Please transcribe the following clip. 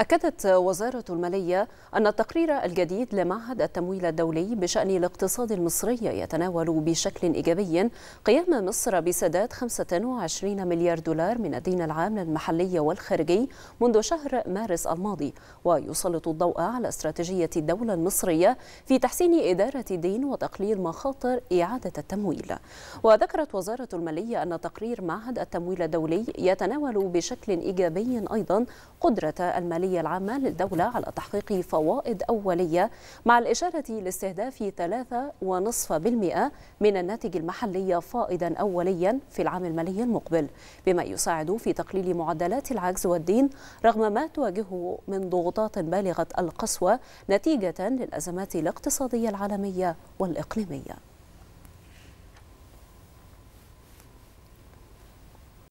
أكدت وزارة المالية أن التقرير الجديد لمعهد التمويل الدولي بشأن الاقتصاد المصري يتناول بشكل إيجابي قيام مصر بسداد 25 مليار دولار من الدين العام المحلي والخارجي منذ شهر مارس الماضي ويسلط الضوء على استراتيجية الدولة المصرية في تحسين إدارة الدين وتقليل مخاطر إعادة التمويل وذكرت وزارة المالية أن تقرير معهد التمويل الدولي يتناول بشكل إيجابي أيضا قدرة المالية الرئاسية العامة للدولة على تحقيق فوائد أولية مع الإشارة لاستهداف 3.5% من الناتج المحلي فائضا أوليا في العام المالي المقبل بما يساعد في تقليل معدلات العجز والدين رغم ما تواجهه من ضغوطات بالغة القسوة نتيجة للأزمات الاقتصادية العالمية والإقليمية